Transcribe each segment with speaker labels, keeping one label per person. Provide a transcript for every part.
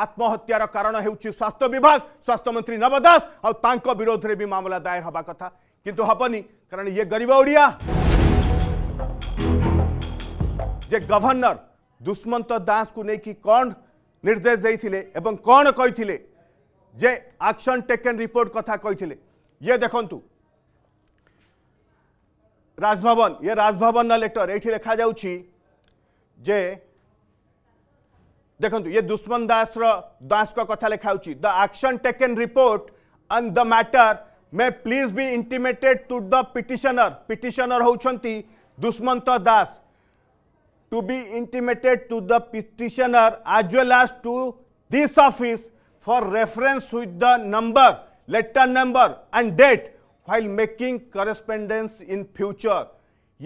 Speaker 1: आत्महत्यार कारण हो स्वास्थ्य विभाग स्वास्थ्यमंत्री नव दास विरोध में भी मामला दायर हवा कथा किंतु हेनी कारण ये गरीब ओडिया जे गवर्नर दुष्मंत दास को लेकिन कौन निर्देश देते कौन कही आक्शन टेकन रिपोर्ट कथा कही ये देखु राजभवन ये राजभवन लेटर ये लिखा जा देखो ये दुश्मन दास दास कथा लिखा the action taken report on the matter may please be intimated to the petitioner petitioner होती Dushmant Das to be intimated to the petitioner as well as to this office for reference with the number letter number and date while making correspondence in future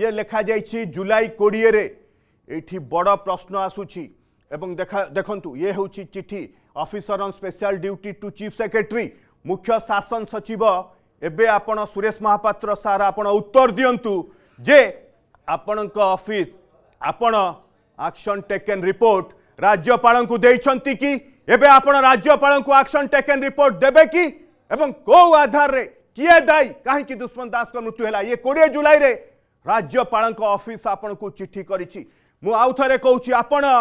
Speaker 1: ये लिखा जाइए जुलाई कोड़े ये बड़ प्रश्न आसूरी এবং দেখা দেখন্তু ইয়ে হচ্ছে চিঠি officer on special duty to chief secretary মুখ্য শাসন সচিব এবে আপন সুরেশ মহাপাত্র স্যার আপন উত্তর দিয়ন্তু যে আপনার অফিস আপন আকশন টেকেন রিপোর্ট রাজ্যপালঙ্কু দেইছন্তি কি এবে আপন রাজ্যপালঙ্কু আকশন টেকেন রিপোর্ট দেবে কি এবং কো আধারে কিয়ে দায়ী কাহিকি দুষ্মন্ত দাসক মৃত্যু হেলা ইয়ে কোড়িয়ে জুলাইরে রাজ্যপালঙ্ক অফিস আপনার চিঠি করেছি মু আউথরে কৌছি আপনার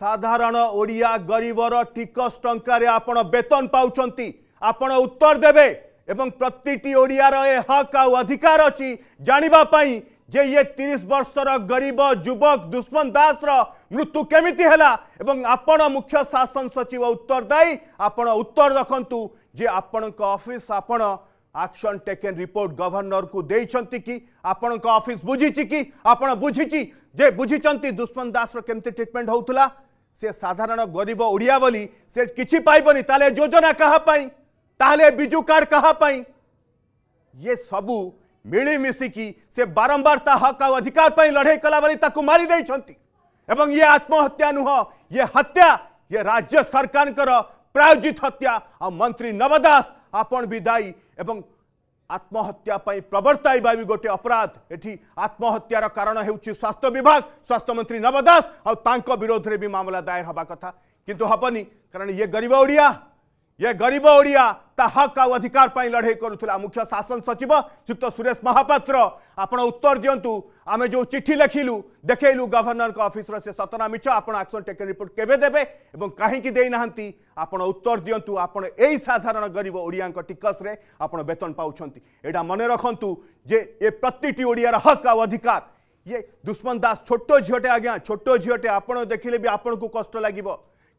Speaker 1: ସାଧାରଣ ଓଡ଼ିଆ ଗରିବର ଟିକସ ଟଙ୍କାରେ ଆପଣ ବେତନ ପାଉଛନ୍ତି ଆପଣ ଉତ୍ତର ଦେବେ ଏବଂ ପ୍ରତିଟି ଓଡ଼ିଆର ଏ ହକ୍ ଆଉ ଅଧିକାର ଅଛି ଜାଣିବା ପାଇଁ ଯେ ଇଏ ତିରିଶ ବର୍ଷର ଗରିବ ଯୁବକ ଦୁଷ୍ମନ୍ତ ଦାସର ମୃତ୍ୟୁ କେମିତି ହେଲା ଏବଂ ଆପଣ ମୁଖ୍ୟ ଶାସନ ସଚିବ ଉତ୍ତର ଦାୟୀ ଆପଣ ଉତ୍ତର ରଖନ୍ତୁ ଯେ ଆପଣଙ୍କ ଅଫିସ୍ ଆପଣ ଆକ୍ସନ୍ ଟେକେନ୍ ରିପୋର୍ଟ ଗଭର୍ଣ୍ଣରଙ୍କୁ ଦେଇଛନ୍ତି କି ଆପଣଙ୍କ ଅଫିସ୍ ବୁଝିଛି କି ଆପଣ ବୁଝିଛି ଯେ ବୁଝିଛନ୍ତି ଦୁଷ୍ମନ୍ତ ଦାସର କେମିତି ଟ୍ରିଟମେଣ୍ଟ ହେଉଥିଲା से साधारण गरीब ओडिया बोली से किसी पाइबनी ताले योजना क्या ताले कार्ड क्या ये सबू मिलमिशिकी से बारंबार ता हक आ अधिकार पर लड़े कला बोली एवं ये आत्महत्या नुह ये हत्या ये राज्य सरकार प्रायोजित हत्या आ मंत्री नवदास आपण भी दायी एवं आत्महत्या प्रवर्त गोटे अपराध एटी आत्महत्यार कारण हो स्वास्थ्य विभाग स्वास्थ्य मंत्री नव दास आरोध में भी मामला दायर हवा कथा किंतु हबनी कारण ये गरीब ओडिया ये गरीब ओडिया ता हक आउ लड़े करुला मुख्य शासन सचिव श्रीयुक्त सुरेश महापात्र आपण उत्तर दिंतु आम जो चिठी लिखिलु देखलु गवर्णर अफिस्र से सतना मिछ आप आक्शन टेकन रिपोर्ट केवे कहीं देना उत्तर दिंतु आपण गरीब ओडिया टिकस वेतन पाँच यहाँ मन रखु जे ये प्रति ओडियार हक आउ ये दुश्मन दास छोट झीटे आज्ञा छोट झीटे आपण देखने भी आपन को कष्ट लगे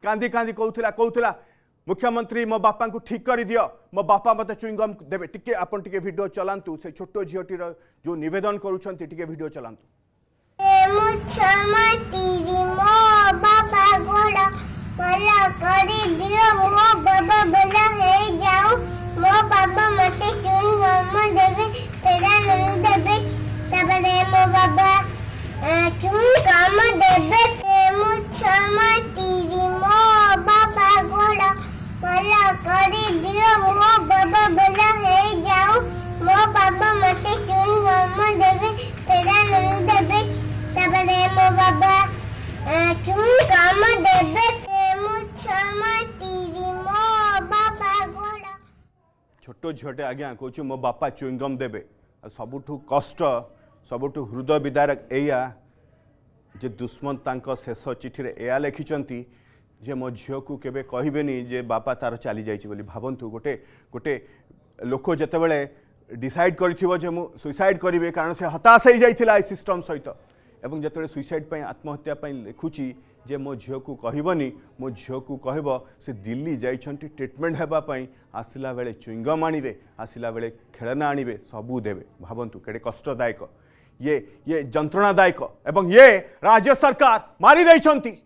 Speaker 1: कांदी कांदी कहला कहला मुख्यमंत्री मो बापा को ठीक कर दियो मो बापा मत चुईंगम देवे टिके आपन टिके वीडियो चलांतु से छोटो झीटी जो निवेदन करूछंती टिके वीडियो चलांतु
Speaker 2: मुख्यमंत्री मो बापा गोड़ा भला कर दियो मो बाबा भला हे जाओ मो बाबा मत चुईंगम देवे पेदानंद देवे तबरे मो बाबा चुई
Speaker 1: ଛୋଟ ଝିଅଟେ ଆଜ୍ଞା କହୁଛି ମୋ ବାପା ଚୁଇଙ୍ଗମ୍ ଦେବେ ଆଉ ସବୁଠୁ କଷ୍ଟ ସବୁଠୁ ହୃଦୟ ବିଦାରକ ଏଇଆ ଯେ ଦୁଷ୍ମନ୍ତ ତାଙ୍କ ଶେଷ ଚିଠିରେ ଏଇଆ ଲେଖିଛନ୍ତି ଯେ ମୋ ଝିଅକୁ କେବେ କହିବେନି ଯେ ବାପା ତାର ଚାଲିଯାଇଛି ବୋଲି ଭାବନ୍ତୁ ଗୋଟେ ଗୋଟେ ଲୋକ ଯେତେବେଳେ ଡିସାଇଡ଼ କରିଥିବ ଯେ ମୁଁ ସୁଇସାଇଡ଼ କରିବି କାରଣ ସେ ହତାଶ ହେଇଯାଇଥିଲା ଏ ସିଷ୍ଟମ୍ ସହିତ एवं जो सुइसाइड पर आत्महत्या लिखुची जे मो झी को कहबन मो झी को कह से दिल्ली जा ट्रिटमेंट हेपाई आसला बेले चुईंगम आणवे आसला बेले खेलना आणवे सबू दे भावतु कड़े कष्टदायक ये ये जंत्रणादायक ये राज्य सरकार मारिदे